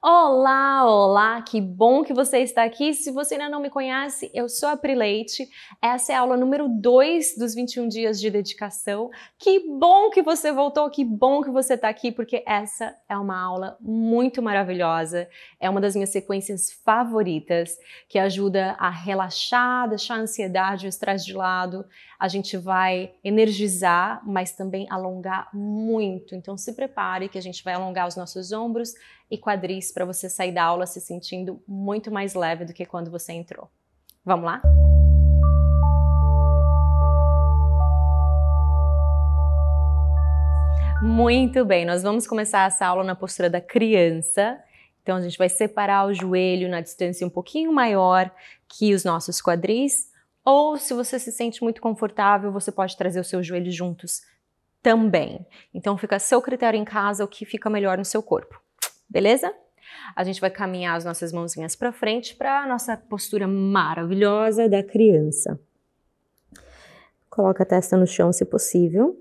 Olá, olá, que bom que você está aqui. Se você ainda não me conhece, eu sou a Pri Leite. Essa é a aula número 2 dos 21 dias de dedicação. Que bom que você voltou, que bom que você está aqui, porque essa é uma aula muito maravilhosa. É uma das minhas sequências favoritas, que ajuda a relaxar, deixar a ansiedade, o estresse de lado. A gente vai energizar, mas também alongar muito. Então se prepare que a gente vai alongar os nossos ombros, e quadris para você sair da aula se sentindo muito mais leve do que quando você entrou. Vamos lá? Muito bem, nós vamos começar essa aula na postura da criança. Então a gente vai separar o joelho na distância um pouquinho maior que os nossos quadris, ou se você se sente muito confortável, você pode trazer os seus joelhos juntos também. Então fica a seu critério em casa o que fica melhor no seu corpo beleza? A gente vai caminhar as nossas mãozinhas para frente para a nossa postura maravilhosa da criança. Coloca a testa no chão se possível.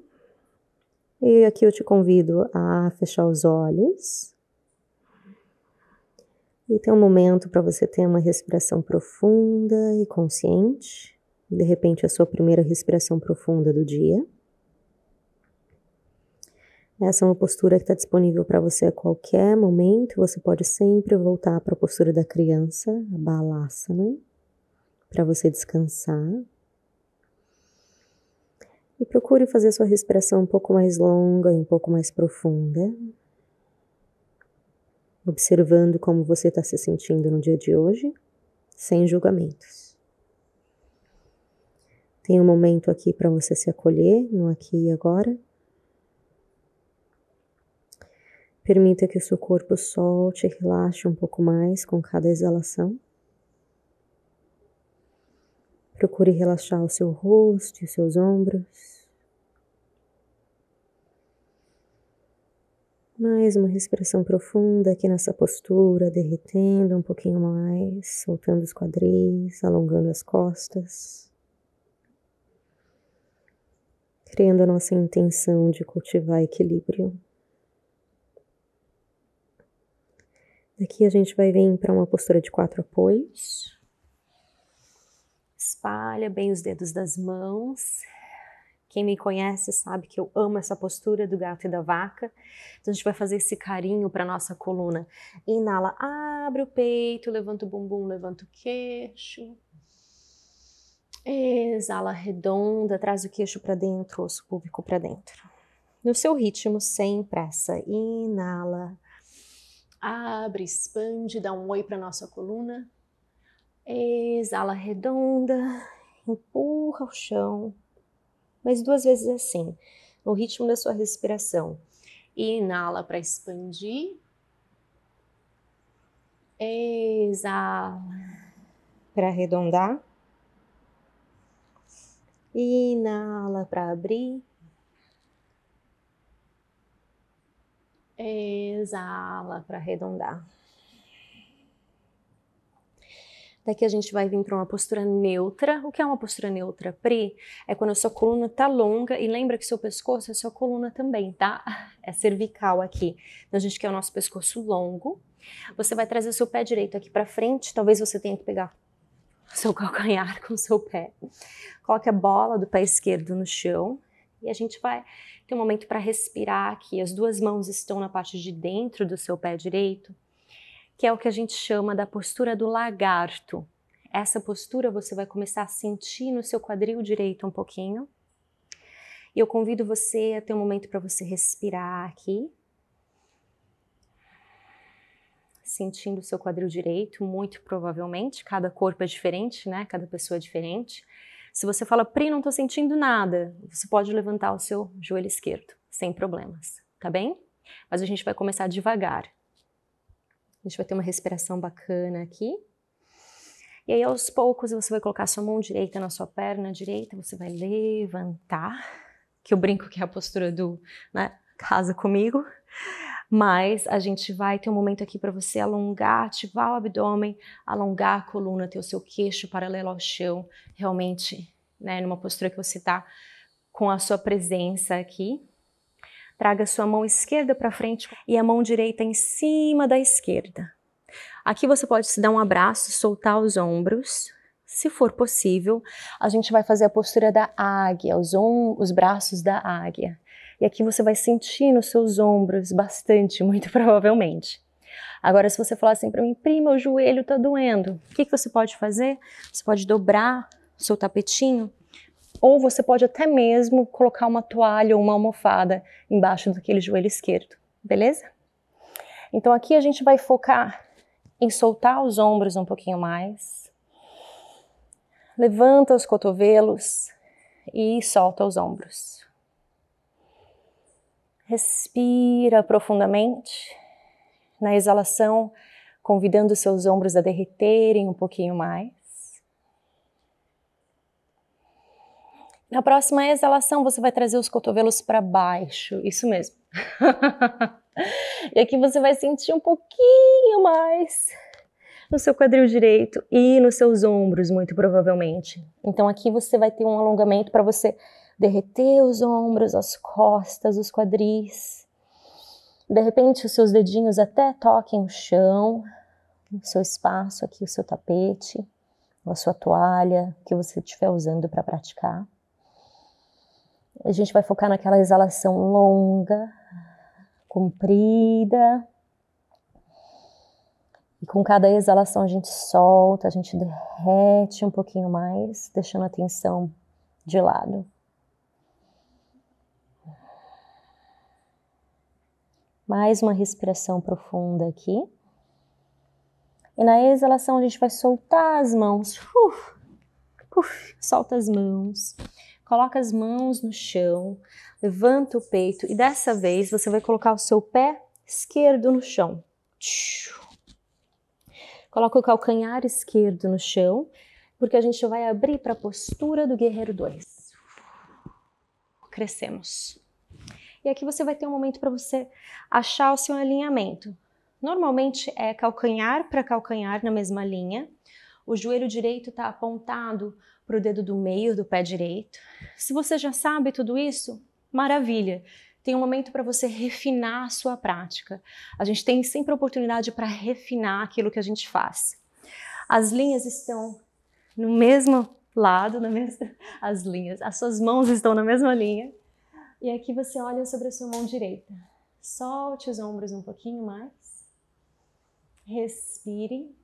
E aqui eu te convido a fechar os olhos. E tem um momento para você ter uma respiração profunda e consciente. De repente, a sua primeira respiração profunda do dia. Essa é uma postura que está disponível para você a qualquer momento. Você pode sempre voltar para a postura da criança, a balasana, né? para você descansar. E procure fazer sua respiração um pouco mais longa e um pouco mais profunda, observando como você está se sentindo no dia de hoje, sem julgamentos. Tem um momento aqui para você se acolher no aqui e agora. Permita que o seu corpo solte e relaxe um pouco mais com cada exalação. Procure relaxar o seu rosto e os seus ombros. Mais uma respiração profunda aqui nessa postura, derretendo um pouquinho mais, soltando os quadris, alongando as costas. Criando a nossa intenção de cultivar equilíbrio. Daqui a gente vai vir para uma postura de quatro apoios. Espalha bem os dedos das mãos. Quem me conhece sabe que eu amo essa postura do gato e da vaca. Então a gente vai fazer esse carinho para nossa coluna. Inala, abre o peito, levanta o bumbum, levanta o queixo. Exala, redonda, traz o queixo para dentro, osso público para dentro. No seu ritmo, sem pressa. Inala, Abre, expande, dá um oi para nossa coluna. Exala redonda, empurra o chão. Mas duas vezes assim, no ritmo da sua respiração. inala para expandir. Exala. Para arredondar. Inala para abrir. Exala para arredondar. Daqui a gente vai vir para uma postura neutra. O que é uma postura neutra, Pri? É quando a sua coluna tá longa e lembra que seu pescoço é sua coluna também, tá? É cervical aqui. Então a gente quer o nosso pescoço longo. Você vai trazer o seu pé direito aqui para frente. Talvez você tenha que pegar seu calcanhar com o seu pé. Coloque a bola do pé esquerdo no chão e a gente vai tem um momento para respirar, que as duas mãos estão na parte de dentro do seu pé direito, que é o que a gente chama da postura do lagarto. Essa postura você vai começar a sentir no seu quadril direito um pouquinho. E eu convido você a ter um momento para você respirar aqui. Sentindo o seu quadril direito, muito provavelmente, cada corpo é diferente, né? Cada pessoa é diferente. Se você fala, Pri, não estou sentindo nada, você pode levantar o seu joelho esquerdo, sem problemas, tá bem? Mas a gente vai começar devagar. A gente vai ter uma respiração bacana aqui. E aí, aos poucos, você vai colocar sua mão direita na sua perna direita, você vai levantar, que eu brinco que é a postura do, né, casa comigo mas a gente vai ter um momento aqui para você alongar, ativar o abdômen, alongar a coluna, ter o seu queixo paralelo ao chão, realmente, né, numa postura que você está com a sua presença aqui. Traga sua mão esquerda para frente e a mão direita em cima da esquerda. Aqui você pode se dar um abraço, soltar os ombros, se for possível, a gente vai fazer a postura da águia, os, on, os braços da águia e aqui você vai sentir nos seus ombros bastante, muito provavelmente. Agora, se você falar assim para mim, prima, o joelho está doendo, o que, que você pode fazer? Você pode dobrar o seu tapetinho, ou você pode até mesmo colocar uma toalha ou uma almofada embaixo daquele joelho esquerdo, beleza? Então, aqui a gente vai focar em soltar os ombros um pouquinho mais, levanta os cotovelos e solta os ombros. Respira profundamente. Na exalação, convidando seus ombros a derreterem um pouquinho mais. Na próxima exalação, você vai trazer os cotovelos para baixo, isso mesmo. e aqui você vai sentir um pouquinho mais no seu quadril direito e nos seus ombros, muito provavelmente. Então aqui você vai ter um alongamento para você derreter os ombros, as costas, os quadris. De repente, os seus dedinhos até toquem o chão, o seu espaço aqui, o seu tapete, ou a sua toalha que você estiver usando para praticar. A gente vai focar naquela exalação longa, comprida. E com cada exalação a gente solta, a gente derrete um pouquinho mais, deixando a tensão de lado. Mais uma respiração profunda aqui. E na exalação a gente vai soltar as mãos. Uf, uf, solta as mãos. Coloca as mãos no chão, levanta o peito e dessa vez você vai colocar o seu pé esquerdo no chão. Coloca o calcanhar esquerdo no chão, porque a gente vai abrir para a postura do guerreiro 2. Crescemos. E aqui você vai ter um momento para você achar o seu alinhamento. Normalmente é calcanhar para calcanhar na mesma linha. O joelho direito está apontado para o dedo do meio do pé direito. Se você já sabe tudo isso, maravilha! Tem um momento para você refinar a sua prática. A gente tem sempre a oportunidade para refinar aquilo que a gente faz. As linhas estão no mesmo lado, na mesma, as linhas, as suas mãos estão na mesma linha. E aqui você olha sobre a sua mão direita. Solte os ombros um pouquinho mais. Respire.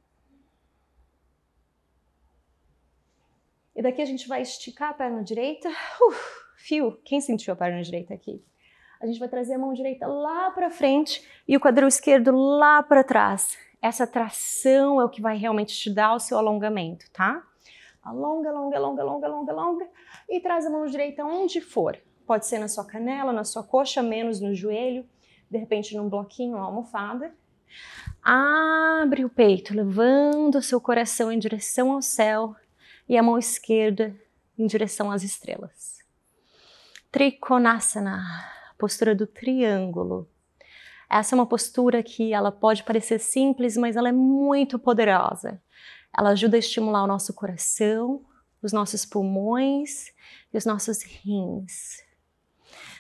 E daqui a gente vai esticar a perna direita. Uf, uh, fio, quem sentiu a perna direita aqui? A gente vai trazer a mão direita lá para frente e o quadril esquerdo lá para trás. Essa tração é o que vai realmente te dar o seu alongamento, tá? Alonga, alonga, alonga, alonga, alonga, alonga. E traz a mão direita onde for. Pode ser na sua canela, na sua coxa, menos no joelho, de repente num bloquinho, uma almofada. Abre o peito, levando o seu coração em direção ao céu e a mão esquerda em direção às estrelas. Trikonasana, postura do triângulo. Essa é uma postura que ela pode parecer simples, mas ela é muito poderosa. Ela ajuda a estimular o nosso coração, os nossos pulmões e os nossos rins.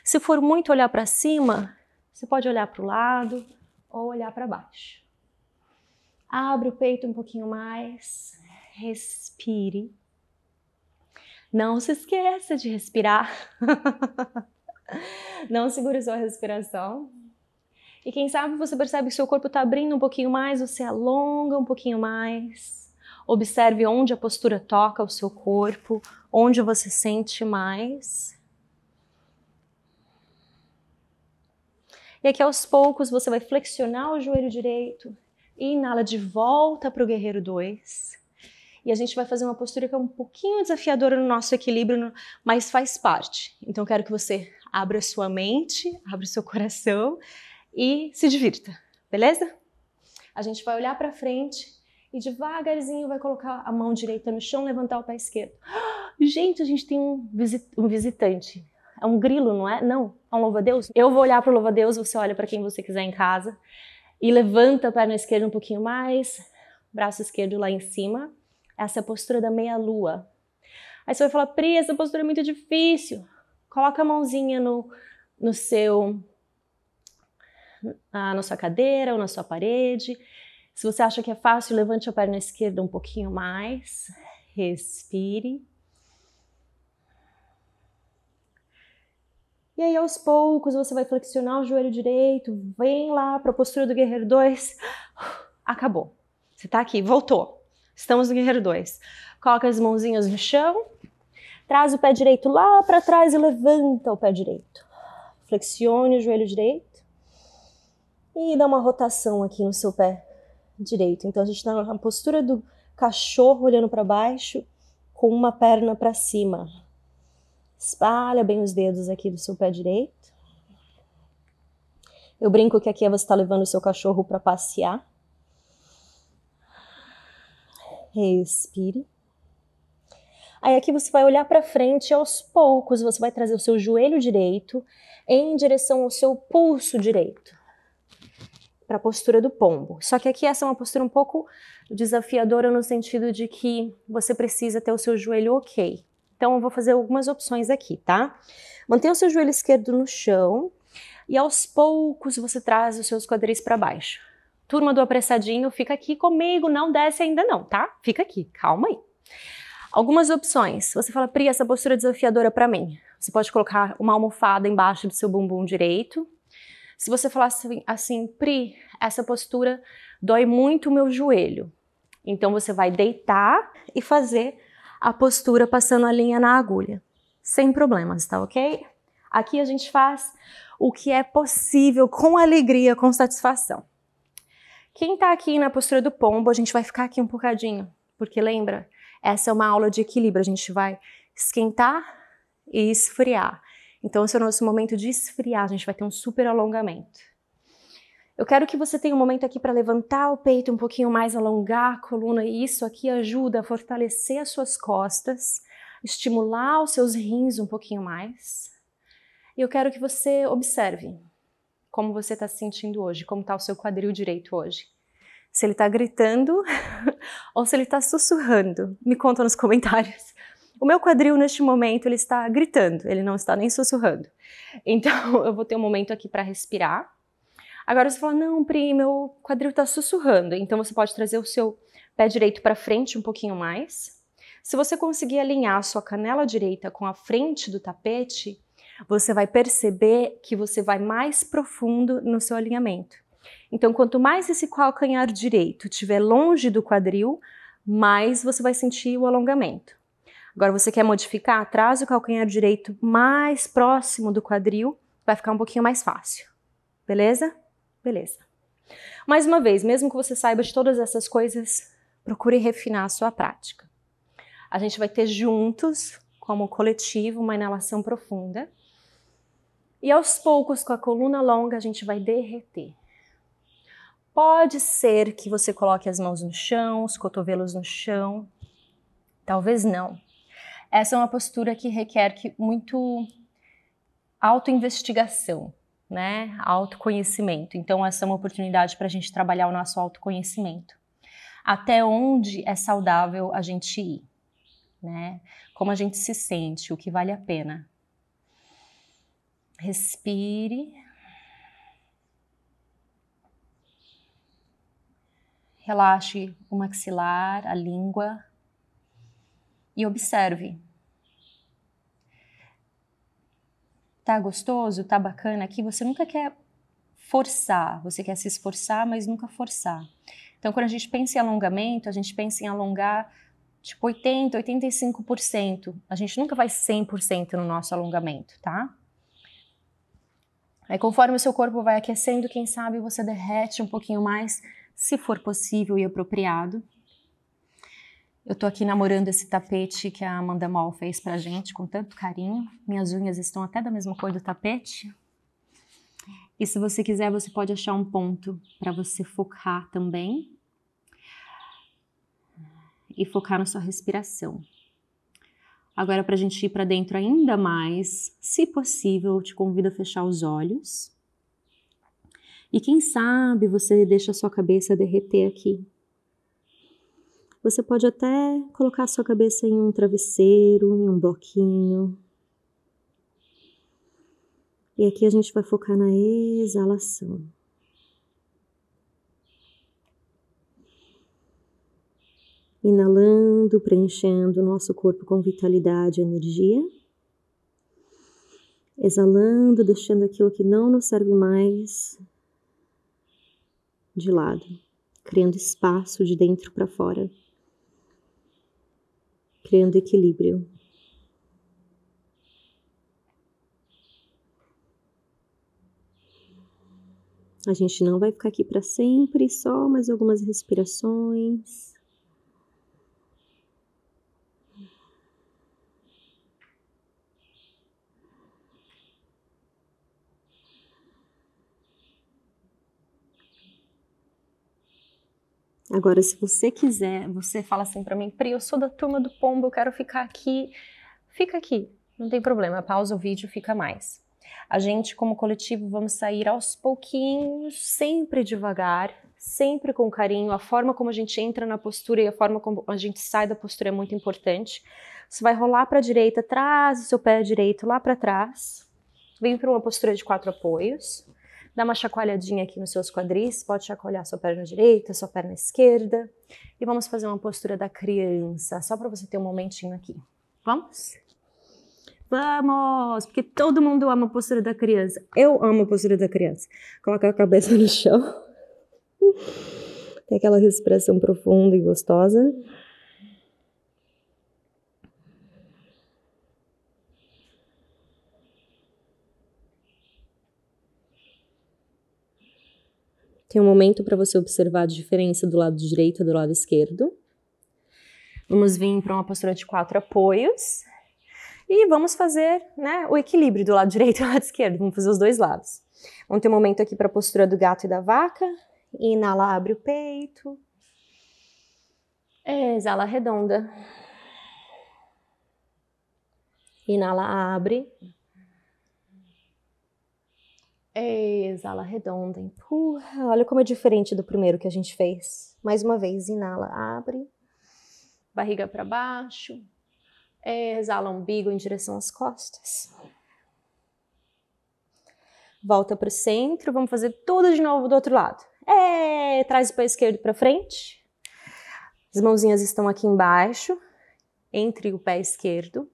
Se for muito olhar para cima, você pode olhar para o lado ou olhar para baixo. Abre o peito um pouquinho mais, respire. Não se esqueça de respirar. Não segure sua respiração. E quem sabe você percebe que seu corpo está abrindo um pouquinho mais, você alonga um pouquinho mais. Observe onde a postura toca o seu corpo, onde você sente mais. E aqui aos poucos você vai flexionar o joelho direito e inala de volta para o guerreiro 2. E a gente vai fazer uma postura que é um pouquinho desafiadora no nosso equilíbrio, mas faz parte. Então quero que você abra sua mente, abra seu coração e se divirta, beleza? A gente vai olhar para frente e devagarzinho vai colocar a mão direita no chão, levantar o pé esquerdo. Gente, a gente tem um, um visitante é um grilo, não é? Não, é um louva-a-Deus. Eu vou olhar para o louva-a-Deus, você olha para quem você quiser em casa e levanta a perna esquerda um pouquinho mais, braço esquerdo lá em cima. Essa é a postura da meia-lua. Aí você vai falar, Pri, essa postura é muito difícil. Coloca a mãozinha no, no seu, na, na sua cadeira ou na sua parede. Se você acha que é fácil, levante a perna esquerda um pouquinho mais. Respire. E aí, aos poucos, você vai flexionar o joelho direito, vem lá para a postura do Guerreiro 2. Acabou. Você está aqui, voltou. Estamos no Guerreiro 2. Coloca as mãozinhas no chão, traz o pé direito lá para trás e levanta o pé direito. Flexione o joelho direito e dá uma rotação aqui no seu pé direito. Então, a gente está na postura do cachorro olhando para baixo com uma perna para cima. Espalha bem os dedos aqui do seu pé direito. Eu brinco que aqui você está levando o seu cachorro para passear. Respire. Aí aqui você vai olhar para frente e aos poucos você vai trazer o seu joelho direito em direção ao seu pulso direito. Para a postura do pombo. Só que aqui essa é uma postura um pouco desafiadora no sentido de que você precisa ter o seu joelho ok. Então, eu vou fazer algumas opções aqui, tá? Mantenha o seu joelho esquerdo no chão e aos poucos você traz os seus quadris para baixo. Turma do apressadinho, fica aqui comigo, não desce ainda não, tá? Fica aqui, calma aí. Algumas opções. Você fala, Pri, essa postura é desafiadora para mim. Você pode colocar uma almofada embaixo do seu bumbum direito. Se você falar assim, assim Pri, essa postura dói muito o meu joelho. Então você vai deitar e fazer a postura passando a linha na agulha. Sem problemas, tá ok? Aqui a gente faz o que é possível com alegria, com satisfação. Quem tá aqui na postura do pombo, a gente vai ficar aqui um bocadinho, porque lembra? Essa é uma aula de equilíbrio, a gente vai esquentar e esfriar. Então, esse é o nosso momento de esfriar, a gente vai ter um super alongamento. Eu quero que você tenha um momento aqui para levantar o peito um pouquinho mais, alongar a coluna, e isso aqui ajuda a fortalecer as suas costas, estimular os seus rins um pouquinho mais. E eu quero que você observe como você está se sentindo hoje, como está o seu quadril direito hoje. Se ele está gritando ou se ele está sussurrando. Me conta nos comentários. O meu quadril neste momento ele está gritando, ele não está nem sussurrando. Então eu vou ter um momento aqui para respirar Agora você fala, não, Pri, meu quadril está sussurrando. Então você pode trazer o seu pé direito para frente um pouquinho mais. Se você conseguir alinhar a sua canela direita com a frente do tapete, você vai perceber que você vai mais profundo no seu alinhamento. Então, quanto mais esse calcanhar direito estiver longe do quadril, mais você vai sentir o alongamento. Agora, você quer modificar? Traz o calcanhar direito mais próximo do quadril, vai ficar um pouquinho mais fácil. Beleza? Beleza. Mais uma vez, mesmo que você saiba de todas essas coisas, procure refinar a sua prática. A gente vai ter juntos, como coletivo, uma inalação profunda. E aos poucos, com a coluna longa, a gente vai derreter. Pode ser que você coloque as mãos no chão, os cotovelos no chão. Talvez não. Essa é uma postura que requer que muito autoinvestigação né? Autoconhecimento. Então, essa é uma oportunidade para a gente trabalhar o nosso autoconhecimento. Até onde é saudável a gente ir, né? Como a gente se sente, o que vale a pena. Respire. Relaxe o maxilar, a língua e observe tá gostoso, tá bacana aqui, você nunca quer forçar, você quer se esforçar, mas nunca forçar. Então, quando a gente pensa em alongamento, a gente pensa em alongar tipo 80, 85%. A gente nunca vai 100% no nosso alongamento, tá? Aí, conforme o seu corpo vai aquecendo, quem sabe você derrete um pouquinho mais, se for possível e apropriado. Eu tô aqui namorando esse tapete que a Amanda Mall fez pra gente com tanto carinho. Minhas unhas estão até da mesma cor do tapete. E se você quiser, você pode achar um ponto para você focar também. E focar na sua respiração. Agora, para a gente ir para dentro ainda mais, se possível, eu te convido a fechar os olhos. E quem sabe você deixa a sua cabeça derreter aqui você pode até colocar sua cabeça em um travesseiro, em um bloquinho. E aqui a gente vai focar na exalação. Inalando, preenchendo o nosso corpo com vitalidade e energia. Exalando, deixando aquilo que não nos serve mais de lado, criando espaço de dentro para fora criando equilíbrio. A gente não vai ficar aqui para sempre, só mais algumas respirações. Agora, se você quiser, você fala assim para mim, Pri, eu sou da turma do pombo, eu quero ficar aqui. Fica aqui, não tem problema, pausa o vídeo, fica mais. A gente, como coletivo, vamos sair aos pouquinhos, sempre devagar, sempre com carinho. A forma como a gente entra na postura e a forma como a gente sai da postura é muito importante. Você vai rolar para a direita, traz o seu pé direito lá para trás, vem para uma postura de quatro apoios dá uma chacoalhadinha aqui nos seus quadris, pode chacoalhar sua perna direita, sua perna esquerda. E vamos fazer uma postura da criança, só para você ter um momentinho aqui. Vamos? Vamos! Porque todo mundo ama a postura da criança. Eu amo a postura da criança. Coloca a cabeça no chão. Tem aquela respiração profunda e gostosa. Tem um momento para você observar a diferença do lado direito e do lado esquerdo. Vamos vir para uma postura de quatro apoios. E vamos fazer né, o equilíbrio do lado direito e do lado esquerdo. Vamos fazer os dois lados. Vamos ter um momento aqui para a postura do gato e da vaca. Inala, abre o peito. Exala, redonda. Inala, abre. Exala redonda, empurra. Olha como é diferente do primeiro que a gente fez. Mais uma vez, inala, abre. Barriga para baixo. Exala umbigo em direção às costas. Volta para o centro. Vamos fazer tudo de novo do outro lado. É, traz o pé esquerdo para frente. As mãozinhas estão aqui embaixo, entre o pé esquerdo.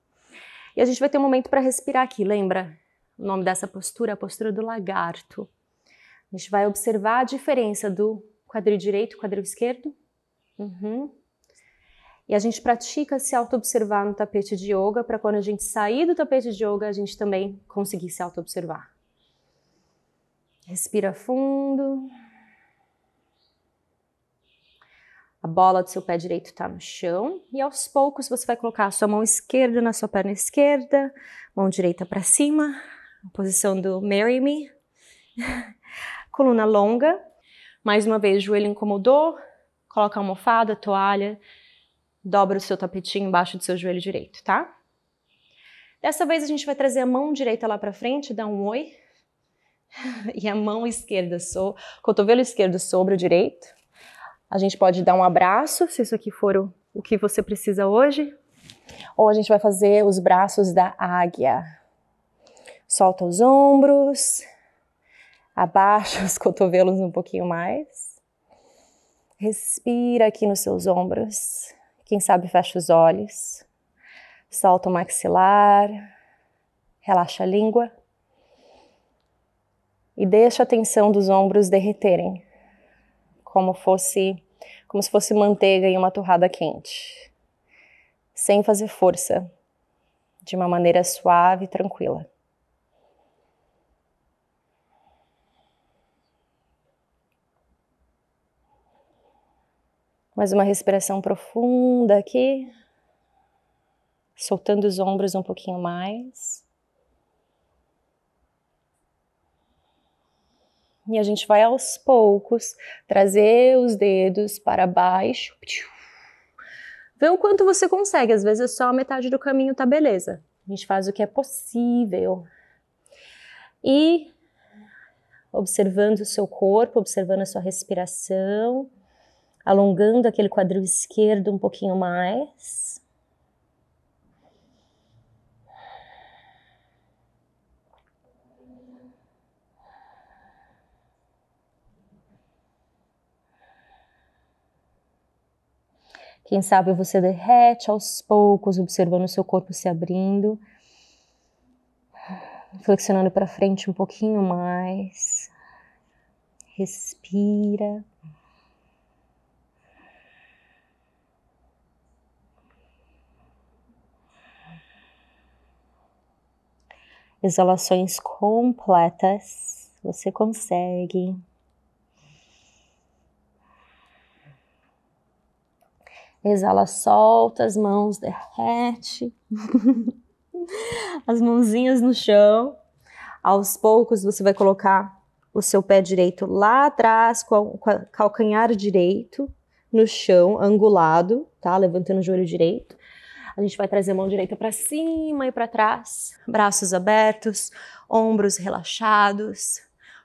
E a gente vai ter um momento para respirar aqui, lembra? O nome dessa postura é a postura do lagarto. A gente vai observar a diferença do quadril direito e quadril esquerdo. Uhum. E a gente pratica se auto-observar no tapete de yoga para quando a gente sair do tapete de yoga, a gente também conseguir se auto-observar. Respira fundo. A bola do seu pé direito está no chão e aos poucos você vai colocar a sua mão esquerda na sua perna esquerda, mão direita para cima, posição do Marry Me. Coluna longa. Mais uma vez, joelho incomodou. Coloca a almofada, toalha. Dobra o seu tapetinho embaixo do seu joelho direito, tá? Dessa vez a gente vai trazer a mão direita lá para frente, dá um oi. E a mão esquerda, so... cotovelo esquerdo sobre o direito. A gente pode dar um abraço, se isso aqui for o, o que você precisa hoje. Ou a gente vai fazer os braços da águia. Solta os ombros, abaixa os cotovelos um pouquinho mais. Respira aqui nos seus ombros. Quem sabe fecha os olhos. Solta o maxilar. Relaxa a língua. E deixa a tensão dos ombros derreterem, como fosse como se fosse manteiga em uma torrada quente, sem fazer força, de uma maneira suave e tranquila. Mais uma respiração profunda aqui, soltando os ombros um pouquinho mais. E a gente vai aos poucos trazer os dedos para baixo. Vê o quanto você consegue, às vezes só a metade do caminho tá beleza. A gente faz o que é possível. E observando o seu corpo, observando a sua respiração, alongando aquele quadril esquerdo um pouquinho mais. Quem sabe você derrete aos poucos, observando o seu corpo se abrindo, flexionando para frente um pouquinho mais. Respira. exalações completas. Você consegue. Exala, solta as mãos, derrete. as mãozinhas no chão. Aos poucos você vai colocar o seu pé direito lá atrás, com o calcanhar direito no chão, angulado, tá? Levantando o joelho direito. A gente vai trazer a mão direita para cima e para trás, braços abertos, ombros relaxados,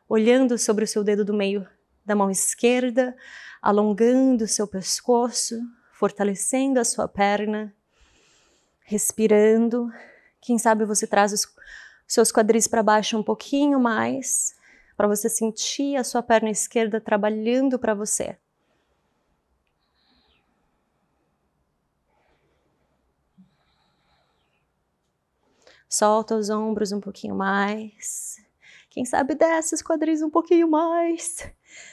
olhando sobre o seu dedo do meio da mão esquerda, alongando o seu pescoço, fortalecendo a sua perna, respirando. Quem sabe você traz os seus quadris para baixo um pouquinho mais, para você sentir a sua perna esquerda trabalhando para você. Solta os ombros um pouquinho mais. Quem sabe desce os quadris um pouquinho mais.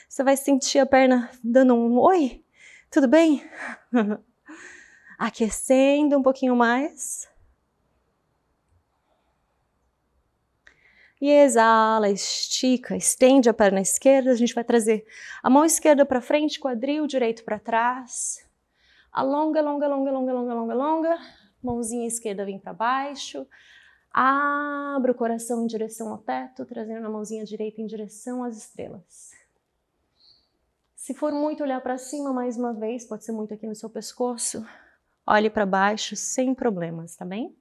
Você vai sentir a perna dando um oi, tudo bem? Aquecendo um pouquinho mais. E exala, estica, estende a perna esquerda. A gente vai trazer a mão esquerda para frente, quadril direito para trás. Alonga, alonga, alonga, alonga, alonga, alonga, alonga. Mãozinha esquerda vem para baixo. Abra o coração em direção ao teto, trazendo a mãozinha direita em direção às estrelas. Se for muito olhar para cima, mais uma vez, pode ser muito aqui no seu pescoço. Olhe para baixo sem problemas, tá bem?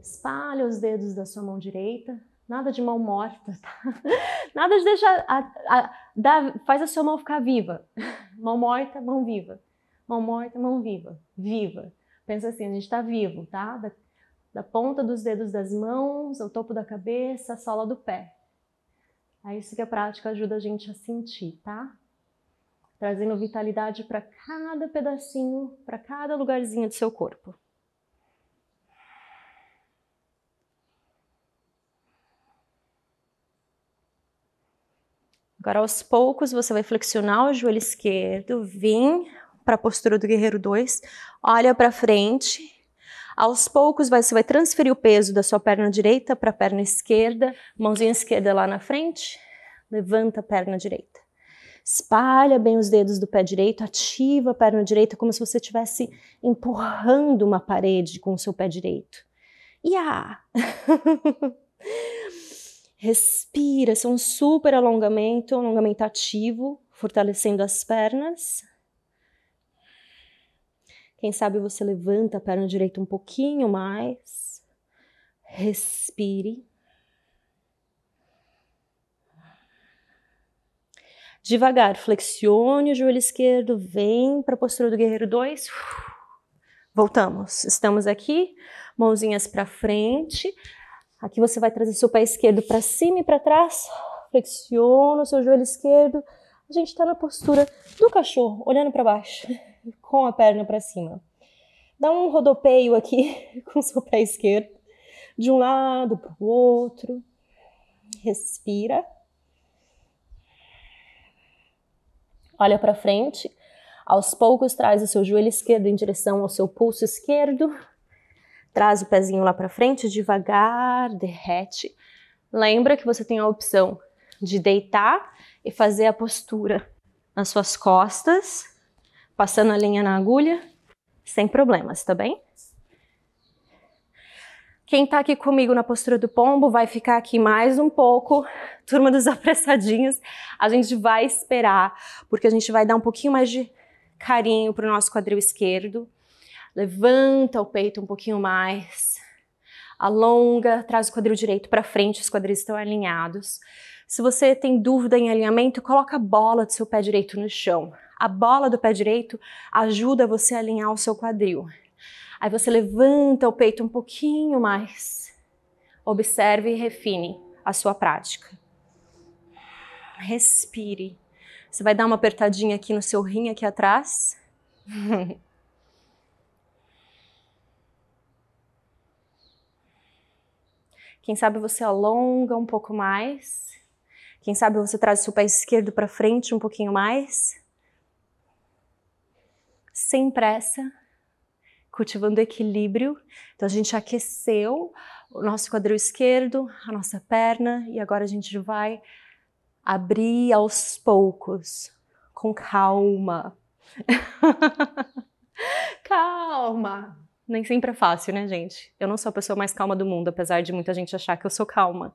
Espalhe os dedos da sua mão direita, nada de mão morta, tá? Nada de deixar. A, a, dá, faz a sua mão ficar viva. Mão morta, mão viva. Mão morta, mão viva. Viva. Pensa assim, a gente está vivo, tá? Da, da ponta dos dedos das mãos, ao topo da cabeça, a sola do pé. É isso que a prática ajuda a gente a sentir, tá? Trazendo vitalidade para cada pedacinho, para cada lugarzinho do seu corpo. Agora, aos poucos, você vai flexionar o joelho esquerdo, vir para a postura do guerreiro 2. Olha para frente. Aos poucos você vai transferir o peso da sua perna direita para a perna esquerda. Mãozinha esquerda lá na frente. Levanta a perna direita. Espalha bem os dedos do pé direito, ativa a perna direita como se você estivesse empurrando uma parede com o seu pé direito. Yeah! Respira, são é um super alongamento, alongamento ativo, fortalecendo as pernas. Quem sabe você levanta a perna direita um pouquinho mais. Respire. Devagar, flexione o joelho esquerdo, vem para a postura do guerreiro 2. Voltamos. Estamos aqui, mãozinhas para frente. Aqui você vai trazer seu pé esquerdo para cima e para trás. Flexiona o seu joelho esquerdo. A gente está na postura do cachorro, olhando para baixo com a perna para cima. Dá um rodopeio aqui com o seu pé esquerdo, de um lado para o outro. Respira. Olha para frente. Aos poucos, traz o seu joelho esquerdo em direção ao seu pulso esquerdo. Traz o pezinho lá para frente, devagar, derrete. Lembra que você tem a opção de deitar e fazer a postura nas suas costas passando a linha na agulha, sem problemas, tá bem? Quem tá aqui comigo na postura do pombo vai ficar aqui mais um pouco. Turma dos apressadinhos, a gente vai esperar, porque a gente vai dar um pouquinho mais de carinho pro nosso quadril esquerdo. Levanta o peito um pouquinho mais. Alonga, traz o quadril direito para frente, os quadris estão alinhados. Se você tem dúvida em alinhamento, coloca a bola do seu pé direito no chão. A bola do pé direito ajuda você a alinhar o seu quadril. Aí você levanta o peito um pouquinho mais. Observe e refine a sua prática. Respire. Você vai dar uma apertadinha aqui no seu rim aqui atrás. Quem sabe você alonga um pouco mais. Quem sabe você traz o seu pé esquerdo para frente um pouquinho mais sem pressa, cultivando equilíbrio. Então a gente aqueceu o nosso quadril esquerdo, a nossa perna e agora a gente vai abrir aos poucos, com calma. calma. Nem sempre é fácil, né, gente? Eu não sou a pessoa mais calma do mundo, apesar de muita gente achar que eu sou calma.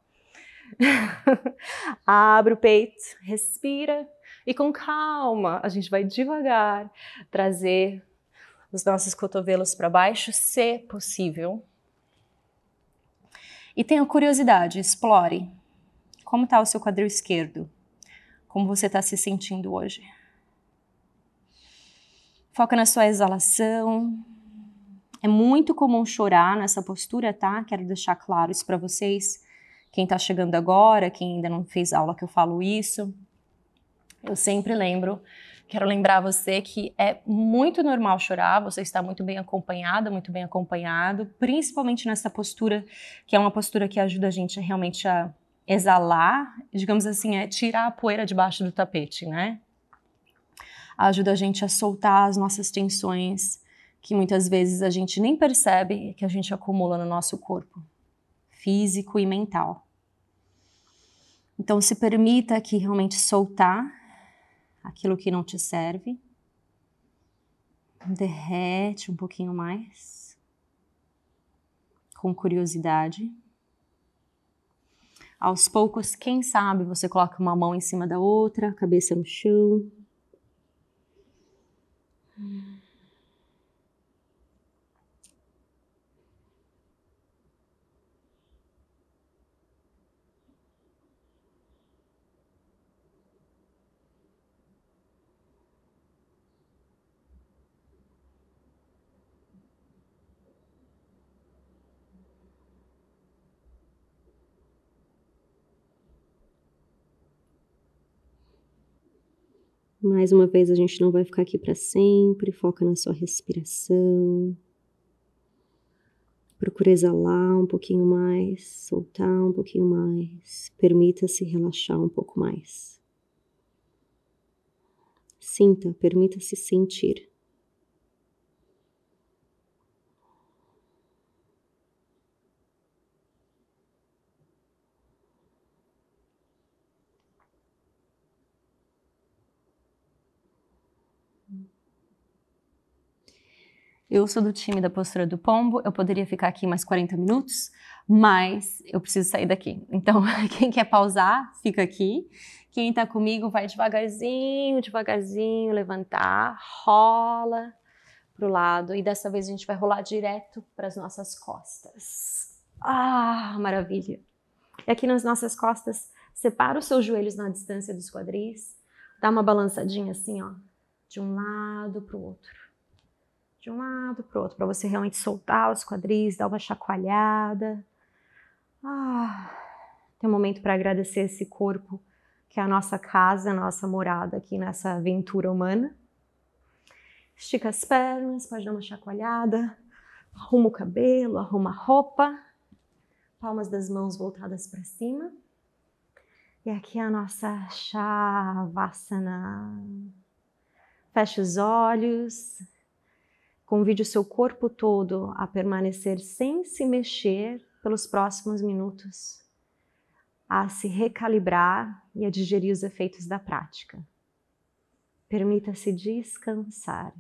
Abre o peito, respira e com calma, a gente vai devagar trazer os nossos cotovelos para baixo, se possível. E tenha curiosidade, explore. Como está o seu quadril esquerdo? Como você está se sentindo hoje? Foca na sua exalação. É muito comum chorar nessa postura, tá? Quero deixar claro isso para vocês. Quem está chegando agora, quem ainda não fez aula que eu falo isso. Eu sempre lembro, quero lembrar você que é muito normal chorar, você está muito bem acompanhada, muito bem acompanhado, principalmente nessa postura, que é uma postura que ajuda a gente realmente a exalar, digamos assim, é tirar a poeira debaixo do tapete, né? Ajuda a gente a soltar as nossas tensões, que muitas vezes a gente nem percebe que a gente acumula no nosso corpo, físico e mental. Então, se permita aqui realmente soltar aquilo que não te serve. Derrete um pouquinho mais, com curiosidade. Aos poucos, quem sabe você coloca uma mão em cima da outra, cabeça no chão. Hum. Mais uma vez, a gente não vai ficar aqui para sempre. Foca na sua respiração. Procura exalar um pouquinho mais, soltar um pouquinho mais. Permita-se relaxar um pouco mais. Sinta, permita-se sentir. Eu sou do time da postura do pombo, eu poderia ficar aqui mais 40 minutos, mas eu preciso sair daqui. Então, quem quer pausar, fica aqui. Quem está comigo, vai devagarzinho, devagarzinho, levantar, rola para o lado. E dessa vez a gente vai rolar direto para as nossas costas. Ah, maravilha! E aqui nas nossas costas, separa os seus joelhos na distância dos quadris, dá uma balançadinha assim, ó, de um lado para o outro de um lado para o outro, para você realmente soltar os quadris, dar uma chacoalhada. Ah, tem um momento para agradecer esse corpo que é a nossa casa, a nossa morada aqui nessa aventura humana. Estica as pernas, pode dar uma chacoalhada, arruma o cabelo, arruma a roupa, palmas das mãos voltadas para cima. E aqui é a nossa Shavasana. Fecha os olhos, Convide o seu corpo todo a permanecer sem se mexer pelos próximos minutos, a se recalibrar e a digerir os efeitos da prática. Permita-se descansar.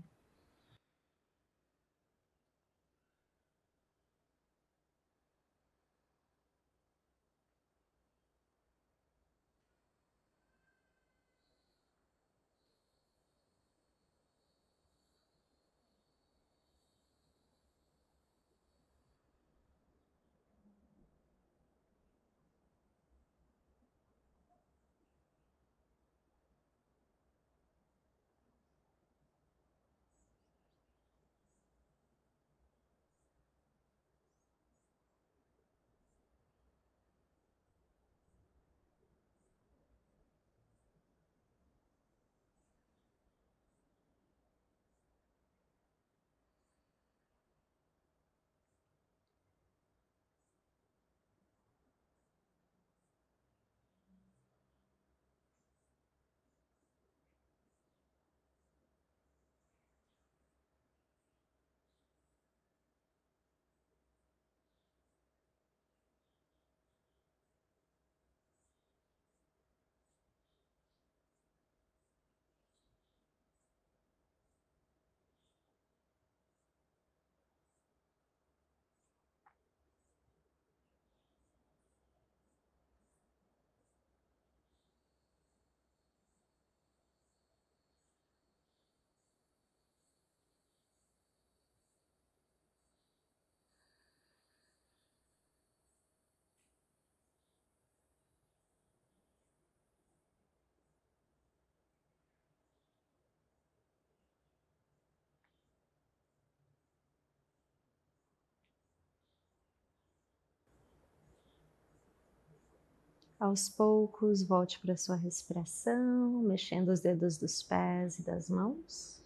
Aos poucos, volte para sua respiração, mexendo os dedos dos pés e das mãos.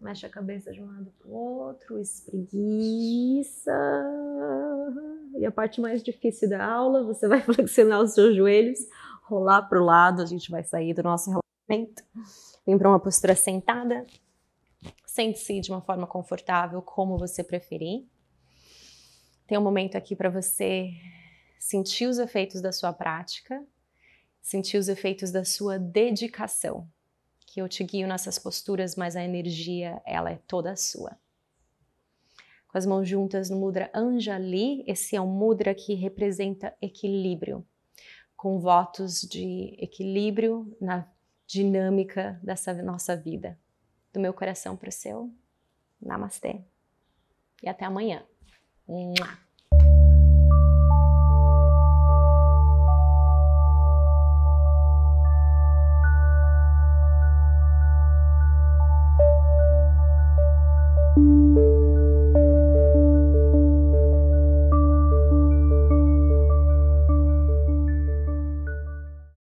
Mexe a cabeça de um lado para o outro, espreguiça. E a parte mais difícil da aula, você vai flexionar os seus joelhos, rolar para o lado, a gente vai sair do nosso relaxamento. Vem para uma postura sentada. Sente-se de uma forma confortável, como você preferir. Tem um momento aqui para você sentir os efeitos da sua prática, sentir os efeitos da sua dedicação. Que eu te guio nessas posturas, mas a energia, ela é toda sua. Com as mãos juntas no mudra Anjali, esse é um mudra que representa equilíbrio, com votos de equilíbrio na dinâmica dessa nossa vida. Do meu coração para o seu. Namastê. E até amanhã. Mua.